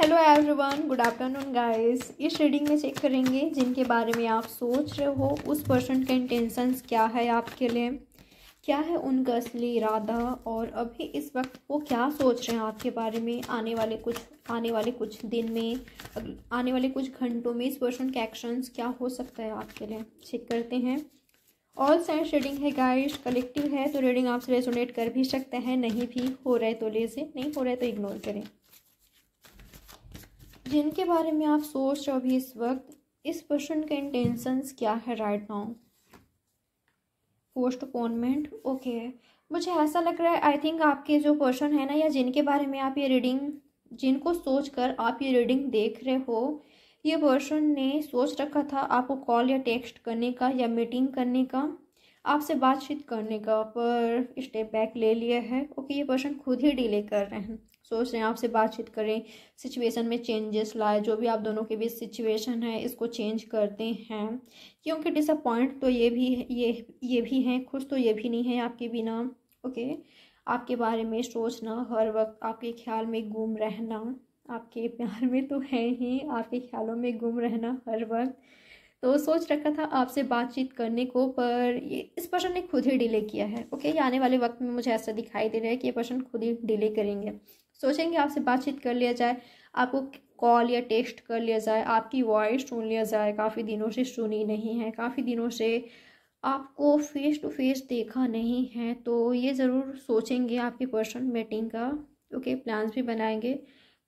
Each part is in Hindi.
hello everyone good afternoon guys इस रीडिंग में चेक करेंगे जिनके बारे में आप सोच रहे हो उस पर्सन के इंटेंशंस क्या है आपके लिए क्या है उनका असली इरादा और अभी इस वक्त वो क्या सोच रहे हैं आपके बारे में आने वाले कुछ आने वाले कुछ दिन में आने वाले कुछ घंटों में इस पर्सन का एक्शंस क्या हो सकता है आपके लिए चेक करते हैं ऑल साइड रीडिंग है गाइस कलेक्टिव है तो रीडिंग आपसे रेजोनेट कर भी सकते हैं नहीं भी हो रहा है तो ले से नहीं हो रहा है तो इग्नोर करें जिनके बारे में आप सोच रहे हो अभी इस वक्त इस पर्सन के इंटेंशंस क्या है राइट नाउ पोस्टपोनमेंट ओके मुझे ऐसा लग रहा है आई थिंक आपके जो पर्सन है ना या जिनके बारे में आप ये रीडिंग जिनको सोच कर आप ये रीडिंग देख रहे हो ये पर्सन ने सोच रखा था आपको कॉल या टेक्स्ट करने का या मीटिंग करने का आपसे बातचीत करने का पर स्टेप बैक ले लिया है ओके ये पर्सन खुद ही डिले कर रहे हैं सोच रहे हैं आपसे बातचीत करें सिचुएशन में चेंजेस लाए जो भी आप दोनों के बीच सिचुएशन है इसको चेंज करते हैं क्योंकि डिसअपॉइंट तो ये भी ये ये भी हैं खुश तो ये भी नहीं है आपके बिना ओके आपके बारे में सोचना हर वक्त आपके ख्याल में गुम रहना आपके प्यार में तो है ही आपके ख्यालों में गुम रहना हर वक्त तो सोच रखा था आपसे बातचीत करने को पर ये इस पर्सन ने खुद ही डिले किया है ओके ये आने वाले वक्त में मुझे ऐसा दिखाई दे रहा है कि ये पर्सन खुद ही डिले करेंगे सोचेंगे आपसे बातचीत कर लिया जाए आपको कॉल या टेक्स्ट कर लिया जाए आपकी वॉइस सुन लिया जाए काफ़ी दिनों से सुनी नहीं है काफ़ी दिनों से आपको फेस टू फेस देखा नहीं है तो ये ज़रूर सोचेंगे आपके पर्सन मीटिंग का ओके प्लान्स भी बनाएंगे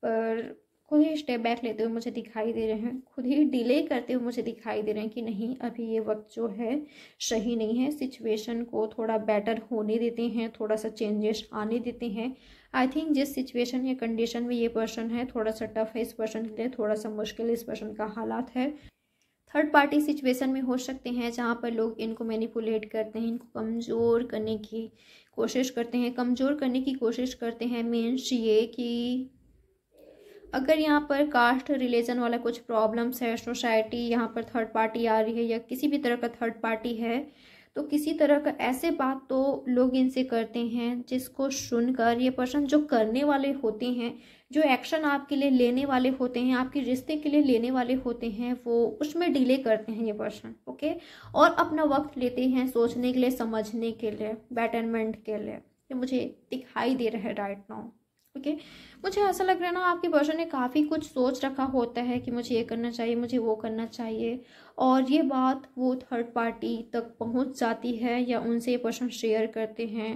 पर खुद ही स्टेप बैक लेते हुए मुझे दिखाई दे रहे हैं खुद ही डिले करते हुए मुझे दिखाई दे रहे हैं कि नहीं अभी ये वक्त जो है सही नहीं है सिचुएशन को थोड़ा बेटर होने देते हैं थोड़ा सा चेंजेस आने देते हैं आई थिंक जिस सिचुएशन या कंडीशन में ये पर्सन है थोड़ा सा टफ है इस पर्सन के लिए थोड़ा सा मुश्किल इस पर्सन का हालात है थर्ड पार्टी सिचुएशन में हो सकते हैं जहाँ पर लोग इनको मैनिपुलेट करते हैं इनको कमज़ोर करने की कोशिश करते हैं कमज़ोर करने की कोशिश करते हैं मीन्स ये कि अगर यहाँ पर कास्ट रिलीजन वाला कुछ प्रॉब्लम्स है सोसाइटी यहाँ पर थर्ड पार्टी आ रही है या किसी भी तरह का थर्ड पार्टी है तो किसी तरह का ऐसे बात तो लोग इनसे करते हैं जिसको सुनकर ये पर्सन जो करने वाले होते हैं जो एक्शन आपके लिए लेने वाले होते हैं आपके रिश्ते के लिए लेने वाले होते हैं वो उसमें डिले करते हैं ये पर्सन ओके और अपना वक्त लेते हैं सोचने के लिए समझने के लिए बेटरमेंट के लिए ये मुझे दिखाई दे रहा है राइट नाउ ओके मुझे ऐसा लग रहा है ना आपके पर्सन ने काफ़ी कुछ सोच रखा होता है कि मुझे ये करना चाहिए मुझे वो करना चाहिए और ये बात वो थर्ड पार्टी तक पहुंच जाती है या उनसे ये पर्सन शेयर करते हैं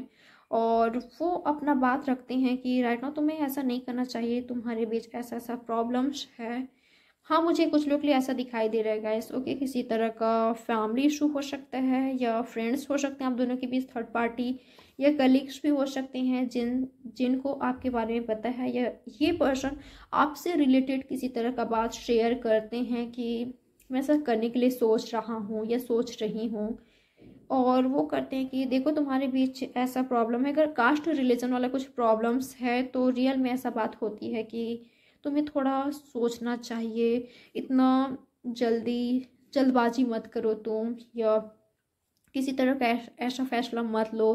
और वो अपना बात रखते हैं कि राइट ना तुम्हें ऐसा नहीं करना चाहिए तुम्हारे बीच ऐसा ऐसा प्रॉब्लम्स है हाँ मुझे कुछ लोग लिए ऐसा दिखाई दे रहा है गाइस ओके किसी तरह का फैमिली इशू हो सकता है या फ्रेंड्स हो सकते हैं आप दोनों के बीच थर्ड पार्टी या कलीग्स भी हो सकते हैं जिन जिनको आपके बारे में पता है या ये पर्सन आपसे रिलेटेड किसी तरह का बात शेयर करते हैं कि मैं ऐसा करने के लिए सोच रहा हूँ या सोच रही हूँ और वो करते हैं कि देखो तुम्हारे बीच ऐसा प्रॉब्लम है अगर कास्ट रिलीजन वाला कुछ प्रॉब्लम्स है तो रियल में ऐसा बात होती है कि तुम्हें थोड़ा सोचना चाहिए इतना जल्दी जल्दबाजी मत करो तुम या किसी तरह का ऐसा फैसला मत लो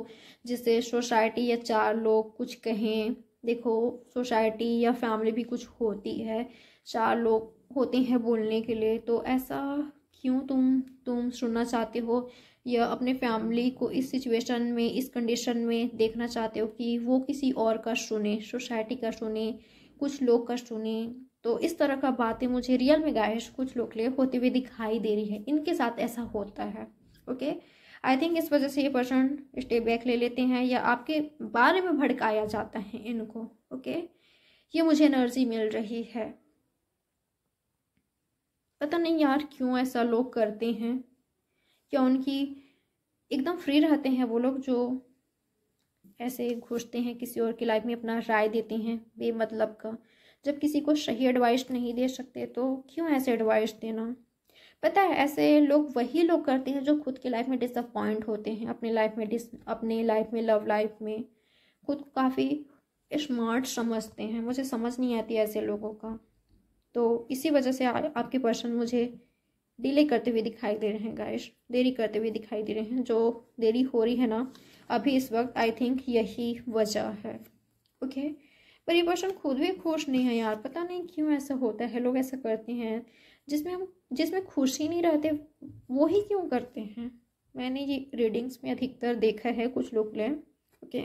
जिससे सोसाइटी या चार लोग कुछ कहें देखो सोसाइटी या फैमिली भी कुछ होती है चार लोग होते हैं बोलने के लिए तो ऐसा क्यों तुम तुम सुनना चाहते हो या अपने फैमिली को इस सिचुएशन में इस कंडीशन में देखना चाहते हो कि वो किसी और का सुने सोसाइटी का सुने कुछ लोग का सुने तो इस तरह का बातें मुझे रियल में गायश कुछ लोग लिए होते हुए दिखाई दे रही है इनके साथ ऐसा होता है ओके आई थिंक इस वजह से ये पर्सन स्टे बैक ले लेते हैं या आपके बारे में भड़काया जाता है इनको ओके ये मुझे एनर्जी मिल रही है पता नहीं यार क्यों ऐसा लोग करते हैं क्या उनकी एकदम फ्री रहते हैं वो लोग जो ऐसे घुसते हैं किसी और की लाइफ में अपना राय देते हैं बेमतलब का जब किसी को सही एडवाइस नहीं दे सकते तो क्यों ऐसे एडवाइस देना पता है ऐसे लोग वही लोग करते हैं जो खुद की लाइफ में डिसअपॉइंट होते हैं अपनी लाइफ में डिस अपने लाइफ में लव लाइफ में खुद काफ़ी स्मार्ट समझते हैं मुझे समझ नहीं आती ऐसे लोगों का तो इसी वजह से आ, आपके पर्सन मुझे डिले करते हुए दिखाई दे रहे हैं गाइस देरी करते हुए दिखाई दे रहे हैं जो देरी हो रही है ना अभी इस वक्त आई थिंक यही वजह है ओके पर ये पर्सन खुद भी खुश नहीं है यार पता नहीं क्यों ऐसा होता है लोग ऐसा करते हैं जिसमें हम जिसमें खुशी नहीं रहते वो ही क्यों करते हैं मैंने ये रीडिंग्स में अधिकतर देखा है कुछ लोग ने ओके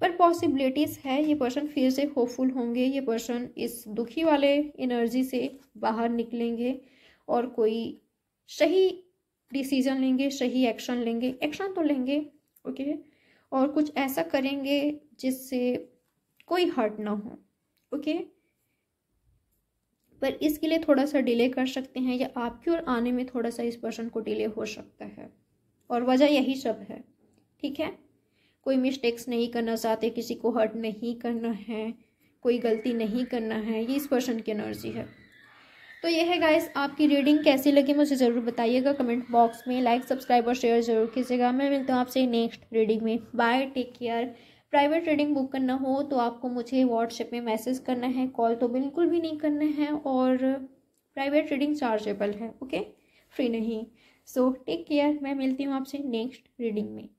पर पॉसिबिलिटीज़ है ये पर्सन फिर से होपफुल होंगे ये पर्सन इस दुखी वाले एनर्जी से बाहर निकलेंगे और कोई सही डिसीजन लेंगे सही एक्शन लेंगे एक्शन तो लेंगे ओके और कुछ ऐसा करेंगे जिससे कोई हर्ट ना हो ओके पर इसके लिए थोड़ा सा डिले कर सकते हैं या आपकी ओर आने में थोड़ा सा इस पर्सन को डिले हो सकता है और वजह यही सब है ठीक है कोई मिस्टेक्स नहीं करना चाहते किसी को हर्ट नहीं करना है कोई गलती नहीं करना है ये इस पर्सन की एनर्जी है तो ये है गाइस आपकी रीडिंग कैसी लगी मुझे ज़रूर बताइएगा कमेंट बॉक्स में लाइक सब्सक्राइब और शेयर ज़रूर कीजिएगा मैं मिलता हूँ आपसे नेक्स्ट रीडिंग में bye take care private reading book करना हो तो आपको मुझे व्हाट्सएप में मैसेज करना है कॉल तो बिल्कुल भी नहीं करना है और प्राइवेट रीडिंग चार्जेबल है ओके फ्री नहीं सो टेक केयर मैं मिलती हूँ आपसे नेक्स्ट रीडिंग में